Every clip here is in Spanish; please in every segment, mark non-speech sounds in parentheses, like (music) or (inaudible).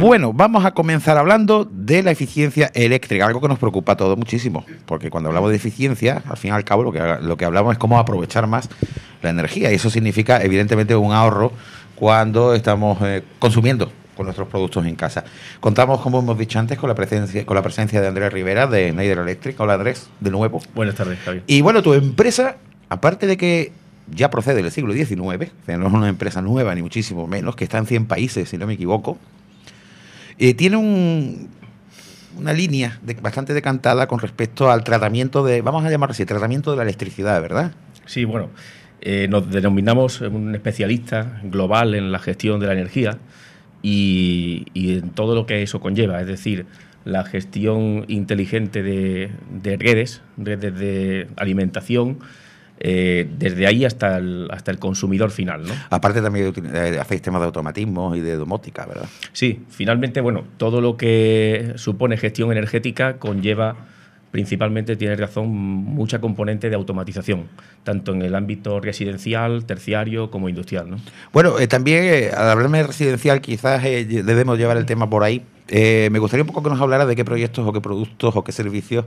Bueno, vamos a comenzar hablando de la eficiencia eléctrica, algo que nos preocupa a todos muchísimo, porque cuando hablamos de eficiencia, al fin y al cabo lo que, lo que hablamos es cómo aprovechar más la energía, y eso significa evidentemente un ahorro cuando estamos eh, consumiendo con nuestros productos en casa. Contamos, como hemos dicho antes, con la presencia, con la presencia de Andrés Rivera de Neider Electric. Hola Andrés, de nuevo. Buenas tardes, Javier. Y bueno, tu empresa, aparte de que ya procede del siglo XIX, no es una empresa nueva, ni muchísimo menos, que está en 100 países, si no me equivoco, eh, tiene una línea bastante decantada con respecto al tratamiento de, vamos a llamar así, tratamiento de la electricidad, ¿verdad? Sí, bueno, eh, nos denominamos un especialista global en la gestión de la energía y, en todo lo que eso conlleva, es decir, la gestión inteligente de, de redes, redes de alimentación, eh, desde ahí hasta el, hasta el consumidor final. ¿no? Aparte también eh, hacéis temas de automatismo y de domótica, ¿verdad? Sí, finalmente, bueno, todo lo que supone gestión energética conlleva principalmente tienes razón mucha componente de automatización, tanto en el ámbito residencial, terciario como industrial. ¿no? Bueno, eh, también al hablarme de residencial quizás debemos llevar el tema por ahí. me gustaría un poco que nos hablara de qué proyectos o qué productos o qué servicios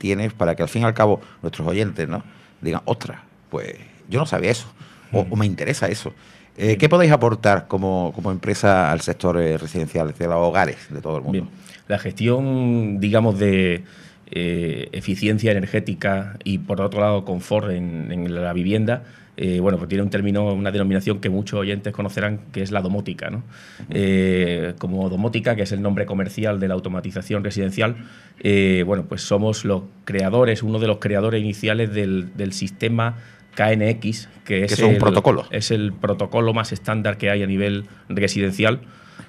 tienes para que al fin y al cabo nuestros oyentes, ¿no? digan, ostras, pues yo no sabía eso, o, mm. me interesa eso. Eh, ¿Qué podéis aportar como, empresa al sector eh, residencial, de los hogares de todo el mundo? La gestión, digamos, de eh, eficiencia energética y, por otro lado, confort en, en la vivienda eh, bueno, pues tiene un término, una denominación que muchos oyentes conocerán, que es la domótica. Eh, como domótica, que es el nombre comercial de la automatización residencial, eh, bueno, pues somos los creadores, uno de los creadores iniciales del, sistema KNX, que es, un protocolo. Es el protocolo más estándar que hay a nivel residencial.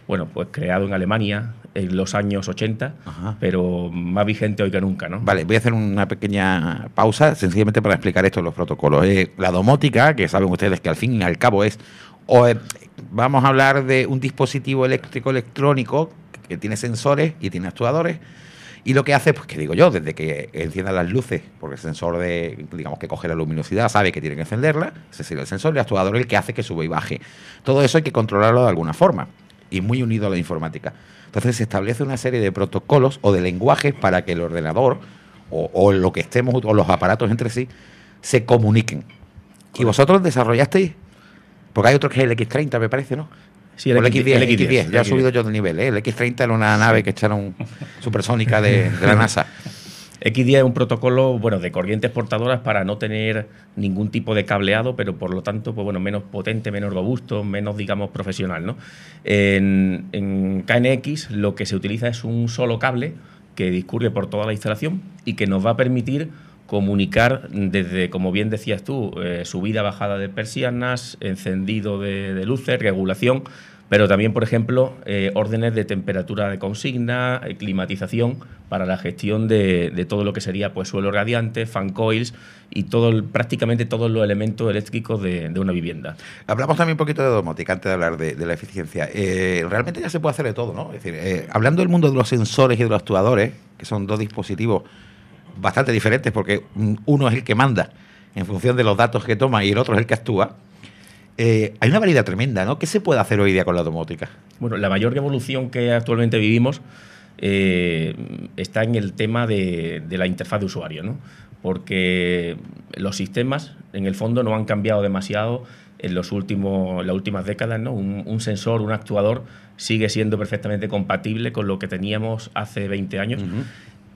Bueno, pues creado en Alemania, en los años 80, pero más vigente hoy que nunca. ¿no? Vale, voy a hacer una pequeña pausa sencillamente para explicar esto de los protocolos. Eh, la domótica, que saben ustedes que al fin y al cabo es, o, eh, vamos a hablar de un dispositivo eléctrico electrónico que tiene sensores y tiene actuadores. Y lo que hace, pues que digo yo, desde que encienda las luces, porque el sensor de, digamos que coge la luminosidad, sabe que tiene que encenderla, ese es el sensor, el actuador el que hace que sube y baje. Todo eso hay que controlarlo de alguna forma. Y muy unido a la informática. Entonces se establece una serie de protocolos o de lenguajes para que el ordenador o, lo que estemos, o los aparatos entre sí, se comuniquen. Y vosotros desarrollasteis, porque hay otro que es el X30, me parece, ¿no? Sí, el, X, 10 el X10, ya he subido yo de nivel. ¿eh? El X30 era una nave que echaron (laughs) supersónica de, de la NASA. X10 es un protocolo bueno, de corrientes portadoras para no tener ningún tipo de cableado, pero por lo tanto, pues bueno, menos potente, menos robusto, menos, digamos, profesional. ¿no? En, KNX lo que se utiliza es un solo cable que discurre por toda la instalación y que nos va a permitir comunicar desde, como bien decías tú, eh, subida, bajada de persianas, encendido de, de luces, regulación, pero también, por ejemplo, eh, órdenes de temperatura de consigna, eh, climatización para la gestión de, todo lo que sería pues, suelo radiante, fan coils y todo prácticamente todos los elementos eléctricos de, una vivienda. Hablamos también un poquito de domótica antes de hablar de, la eficiencia. Eh, realmente ya se puede hacer de todo, ¿no? Es decir, hablando del mundo de los sensores y de los actuadores, que son dos dispositivos bastante diferentes porque uno es el que manda en función de los datos que toma y el otro es el que actúa eh, hay una variedad tremenda, ¿no? ¿Qué se puede hacer hoy día con la automótica? Bueno, la mayor evolución que actualmente vivimos eh, está en el tema de, la interfaz de usuario, ¿no? Porque los sistemas, en el fondo, no han cambiado demasiado en los últimos, las últimas décadas, ¿no? Un, sensor, un actuador sigue siendo perfectamente compatible con lo que teníamos hace 20 años.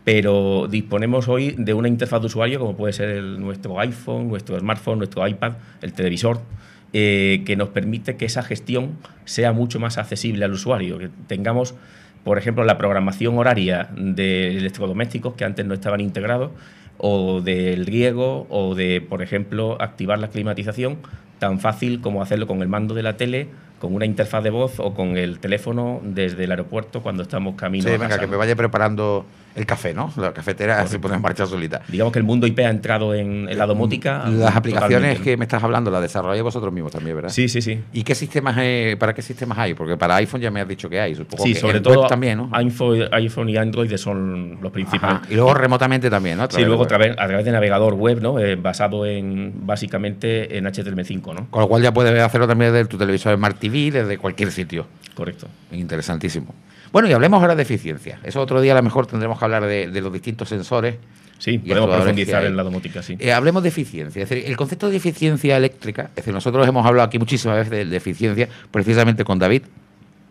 pero disponemos hoy de una interfaz de usuario como puede ser nuestro iPhone, nuestro smartphone, nuestro iPad, el televisor. Eh, que nos permite que esa gestión sea mucho más accesible al usuario, que tengamos, por ejemplo, la programación horaria de electrodomésticos que antes no estaban integrados, o del riego, o de, por ejemplo, activar la climatización, tan fácil como hacerlo con el mando de la tele con una interfaz de voz o con el teléfono desde el aeropuerto cuando estamos camino. Sí, venga, que me vaya preparando el café, ¿no? La cafetera se pone en marcha solita. Digamos que el mundo IP ha entrado en, la domótica. Las aplicaciones que me estás hablando las desarrolláis vosotros mismos también, ¿verdad? Sí, sí, sí. ¿Y qué sistemas eh, para qué sistemas hay? Porque para iPhone ya me has dicho que hay. Supongo sí, que sobre todo también, ¿no? iPhone, y Android son los principales. Y luego remotamente también, ¿no? Sí, luego a través, a través de navegador web, ¿no? Eh, basado en básicamente en HTML5, ¿no? Con lo cual ya puedes hacerlo también desde tu televisor Smart TV desde desde cualquier sitio. Correcto. Interesantísimo. Bueno, y hablemos ahora de eficiencia. Eso otro día a lo mejor tendremos que hablar de, los distintos sensores. Sí, podemos profundizar en la domótica, sí. Eh, hablemos de eficiencia. Es decir, el concepto de eficiencia eléctrica, es decir, nosotros hemos hablado aquí muchísimas veces de eficiencia, precisamente con David,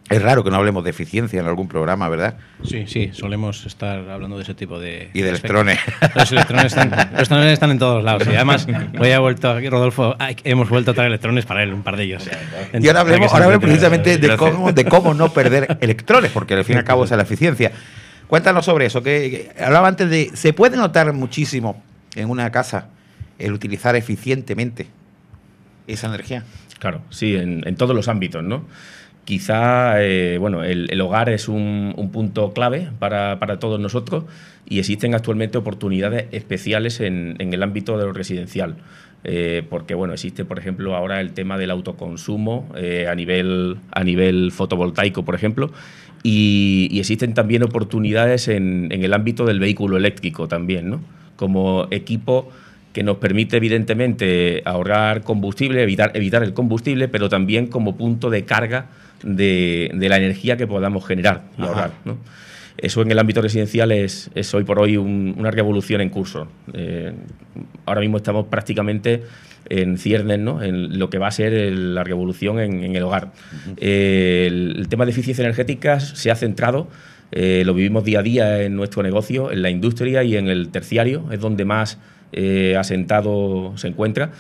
es raro que no hablemos de eficiencia en algún programa, ¿verdad? Sí, sí, solemos estar hablando de ese tipo de... Y de electrones. Los electrones están, (laughs) los electrones están en todos lados. Y además, hoy ha vuelto aquí, Rodolfo, hemos vuelto a traer electrones para él, un par de ellos. y ahora hablemos, precisamente de cómo, no perder electrones, porque al fin y al cabo es la eficiencia. Cuéntanos sobre eso, que hablaba antes de... ¿Se puede notar muchísimo en una casa el utilizar eficientemente esa energía? Claro, sí, en todos los ámbitos, ¿no? Quizá, eh, bueno, el, hogar es un, punto clave para, todos nosotros y existen actualmente oportunidades especiales en, el ámbito de lo residencial. Eh, porque bueno, existe por ejemplo ahora el tema del autoconsumo eh, a, nivel, a nivel fotovoltaico, por ejemplo, y, y existen también oportunidades en, en, el ámbito del vehículo eléctrico también, ¿no? como equipo que nos permite evidentemente ahorrar combustible, evitar, evitar el combustible, pero también como punto de carga de, la energía que podamos generar Eso en el ámbito residencial es, hoy por hoy una revolución en curso. Eh, ahora mismo estamos prácticamente en ciernes, ¿no? en lo que va a ser la revolución en, el hogar. Eh, el, tema de eficiencia energética se ha centrado, eh, lo vivimos día a día en nuestro negocio, en la industria y en el terciario, es donde más asentado se encuentra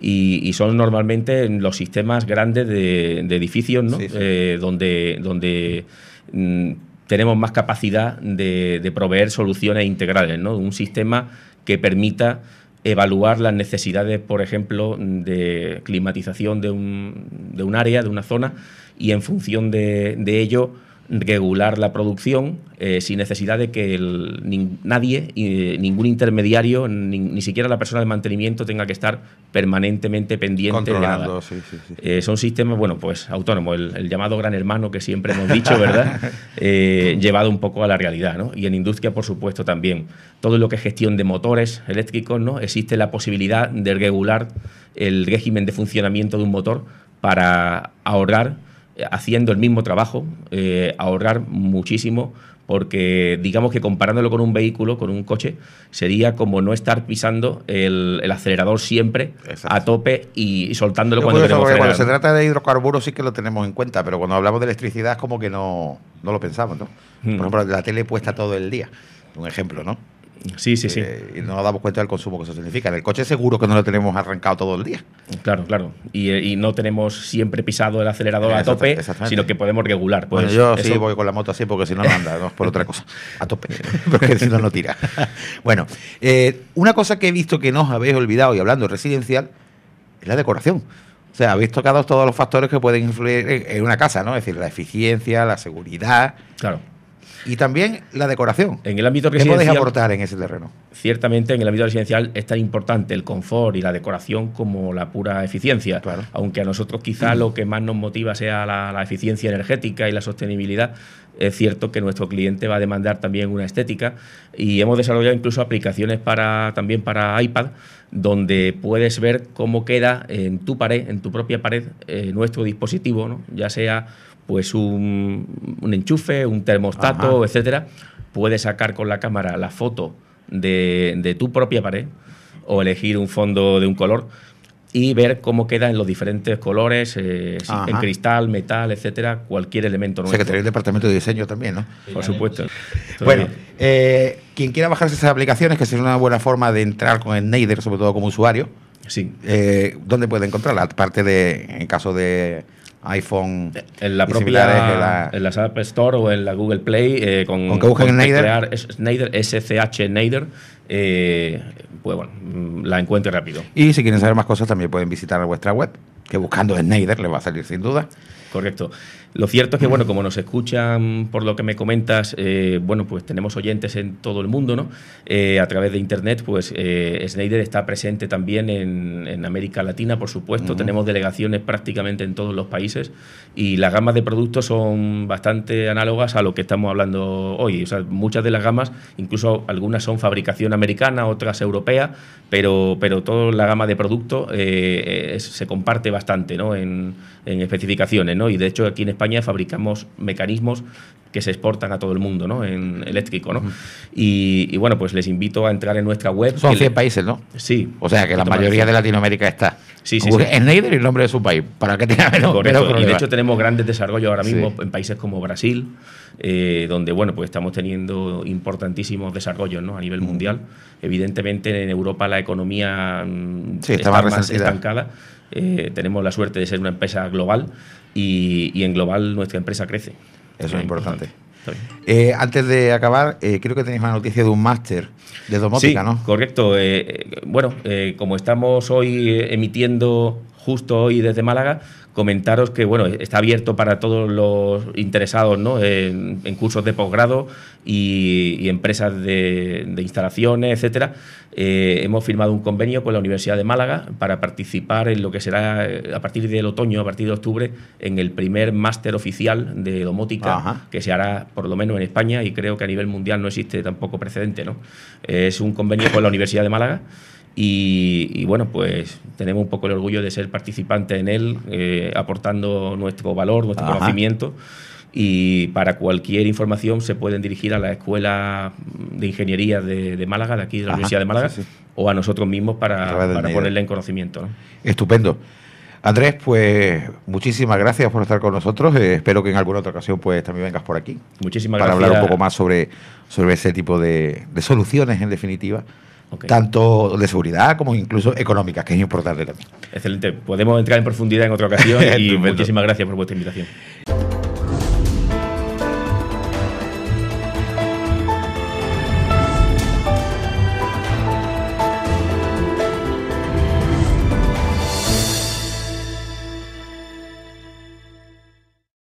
y, son normalmente los sistemas grandes de, edificios, ¿no? Eh, donde, donde mm, tenemos más capacidad de, proveer soluciones integrales, ¿no? Un sistema que permita evaluar las necesidades, por ejemplo, de climatización de un, de un área, de una zona, y en función de ello regular la producción eh, sin necesidad de que nadie, eh, ningún intermediario, ni, siquiera la persona de mantenimiento tenga que estar permanentemente pendiente de nada. Eh, son sistemas, bueno, pues autónomos, el, el, llamado gran hermano que siempre hemos dicho, ¿verdad? (laughs) llevado un poco a la realidad, ¿no? Y en industria, por supuesto, también. Todo lo que es gestión de motores eléctricos, ¿no? Existe la posibilidad de regular el régimen de funcionamiento de un motor para ahorrar haciendo el mismo trabajo, eh, ahorrar muchísimo, porque digamos que comparándolo con un vehículo, con un coche, sería como no estar pisando el, acelerador siempre a tope y soltándolo cuando Cuando se trata de hidrocarburos sí que lo tenemos en cuenta, pero cuando hablamos de electricidad es como que no, no lo pensamos, ¿no? Por ejemplo, la tele puesta todo el día, un ejemplo, ¿no? Sí, sí, sí. Eh, y no nos damos cuenta del consumo que eso significa. En el coche seguro que no lo tenemos arrancado todo el día. Claro, claro. Y, eh, no tenemos siempre pisado el acelerador a tope, sino que podemos regular. Pues, yo sí voy con la moto así porque si no, anda, por otra cosa. (laughs) A tope, (laughs) porque si no, no tira. (laughs) bueno, eh, una cosa que he visto que no os habéis olvidado y hablando residencial es la decoración. O sea, habéis tocado todos los factores que pueden influir en una casa, ¿no? Es decir, la eficiencia, la seguridad. Claro y también la decoración. En el ámbito ¿Qué puedes aportar en ese terreno? Ciertamente, en el ámbito residencial es tan importante el confort y la decoración como la pura eficiencia. Aunque a nosotros quizá lo que más nos motiva sea la, eficiencia energética y la sostenibilidad, es cierto que nuestro cliente va a demandar también una estética y hemos desarrollado incluso aplicaciones para también para iPad donde puedes ver cómo queda en tu pared, en tu propia pared, eh, nuestro dispositivo, ya sea pues un, enchufe, un termostato, etcétera, puedes sacar con la cámara la foto de, de tu propia pared o elegir un fondo de un color y ver cómo queda en los diferentes colores, eh, en cristal, metal, etcétera, cualquier elemento que Secretaría el Departamento de Diseño también, ¿no? Por supuesto. bueno, eh, quien quiera bajarse esas aplicaciones, que es una buena forma de entrar con el Nader, sobre todo como usuario, sí. Eh, ¿dónde puede encontrarla? Aparte de, en caso de iPhone. Eh, en la propia. En la, App Store o en la Google Play. Eh, con, ¿Con que busquen Snyder? SCH Snyder. pues bueno, mm, la encuentre rápido. Y si quieren saber más cosas, también pueden visitar nuestra web, que buscando Snyder le va a salir sin duda. Correcto. Lo cierto es que, bueno, como nos escuchan, por lo que me comentas, eh, bueno, pues tenemos oyentes en todo el mundo, ¿no? Eh, a través de Internet, pues eh, Snyder está presente también en, América Latina, por supuesto. Tenemos delegaciones prácticamente en todos los países y las gamas de productos son bastante análogas a lo que estamos hablando hoy. O sea, muchas de las gamas, incluso algunas son fabricación americana, otras europea, pero, pero toda la gama de productos se comparte bastante ¿no? en, especificaciones. ¿no? Y de hecho aquí en España fabricamos mecanismos que se exportan a todo el mundo, ¿no? En eléctrico, ¿no? y, bueno, pues les invito a entrar en nuestra web. Son 100 países, ¿no? Sí. O sea, que la mayoría de Latinoamérica está. Sí, sí. sí. y el nombre de su país, para que tenga menos, Y de hecho tenemos grandes desarrollos ahora mismo en países como Brasil, eh, donde, bueno, pues estamos teniendo importantísimos desarrollos, ¿no? A nivel mundial. Evidentemente en Europa la economía mm, está, más estancada. Eh, tenemos la suerte de ser una empresa global y en global nuestra empresa crece. Eso es importante. Eh, antes de acabar, eh, creo que tenéis una noticia de un máster de domótica, sí, ¿no? Correcto. Eh, bueno, como estamos hoy emitiendo justo hoy desde Málaga, comentaros que bueno, está abierto para todos los interesados en, cursos de posgrado y, empresas de, instalaciones, etcétera. Eh, hemos firmado un convenio con la Universidad de Málaga para participar en lo que será eh, a partir del otoño, a partir de octubre, en el primer máster oficial de domótica que se hará por lo menos en España y creo que a nivel mundial no existe tampoco precedente. ¿no? es un convenio con la Universidad de Málaga. Y, bueno, pues tenemos un poco el orgullo de ser participantes en él, eh, aportando nuestro valor, nuestro conocimiento. Y para cualquier información se pueden dirigir a la Escuela de Ingeniería de, Málaga, de aquí de la Universidad de Málaga, o a nosotros mismos para, ponerle en conocimiento. Estupendo. Andrés, pues muchísimas gracias por estar con nosotros. Eh, espero que en alguna otra ocasión pues también vengas por aquí. Muchísimas para gracias. hablar un poco más sobre, sobre ese tipo de soluciones, en definitiva, tanto de seguridad como incluso económica, que es importante también. Excelente. Podemos entrar en profundidad en otra ocasión (laughs) y muchísimas gracias por vuestra invitación.